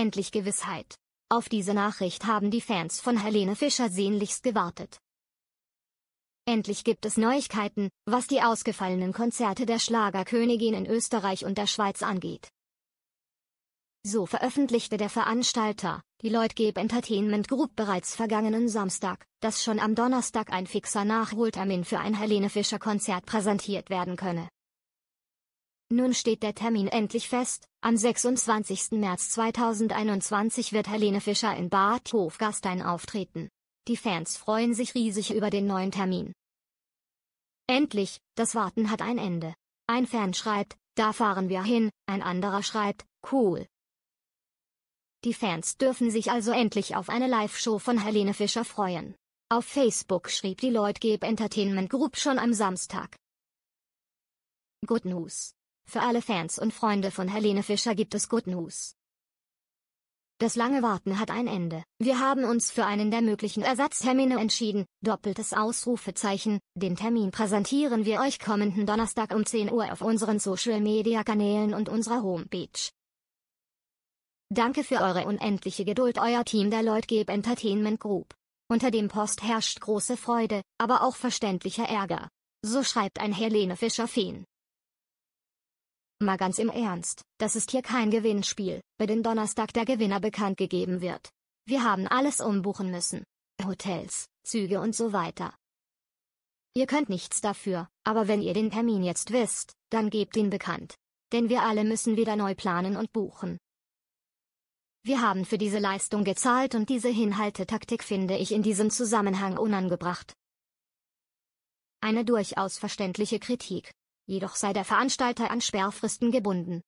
Endlich Gewissheit. Auf diese Nachricht haben die Fans von Helene Fischer sehnlichst gewartet. Endlich gibt es Neuigkeiten, was die ausgefallenen Konzerte der Schlagerkönigin in Österreich und der Schweiz angeht. So veröffentlichte der Veranstalter, die Lloyd Gabe Entertainment Group bereits vergangenen Samstag, dass schon am Donnerstag ein fixer Nachholtermin für ein Helene Fischer Konzert präsentiert werden könne. Nun steht der Termin endlich fest, am 26. März 2021 wird Helene Fischer in Bad Hofgastein auftreten. Die Fans freuen sich riesig über den neuen Termin. Endlich, das Warten hat ein Ende. Ein Fan schreibt, da fahren wir hin, ein anderer schreibt, cool. Die Fans dürfen sich also endlich auf eine Live-Show von Helene Fischer freuen. Auf Facebook schrieb die Lloyd Geb Entertainment Group schon am Samstag. Good News. Für alle Fans und Freunde von Helene Fischer gibt es Good News. Das lange Warten hat ein Ende. Wir haben uns für einen der möglichen Ersatztermine entschieden. Doppeltes Ausrufezeichen. Den Termin präsentieren wir euch kommenden Donnerstag um 10 Uhr auf unseren Social-Media-Kanälen und unserer Homepage. Danke für eure unendliche Geduld, euer Team der Leutgeb Entertainment Group. Unter dem Post herrscht große Freude, aber auch verständlicher Ärger. So schreibt ein Helene fischer fan Mal ganz im Ernst, das ist hier kein Gewinnspiel, bei dem Donnerstag der Gewinner bekannt gegeben wird. Wir haben alles umbuchen müssen. Hotels, Züge und so weiter. Ihr könnt nichts dafür, aber wenn ihr den Termin jetzt wisst, dann gebt ihn bekannt. Denn wir alle müssen wieder neu planen und buchen. Wir haben für diese Leistung gezahlt und diese Hinhaltetaktik finde ich in diesem Zusammenhang unangebracht. Eine durchaus verständliche Kritik, jedoch sei der Veranstalter an Sperrfristen gebunden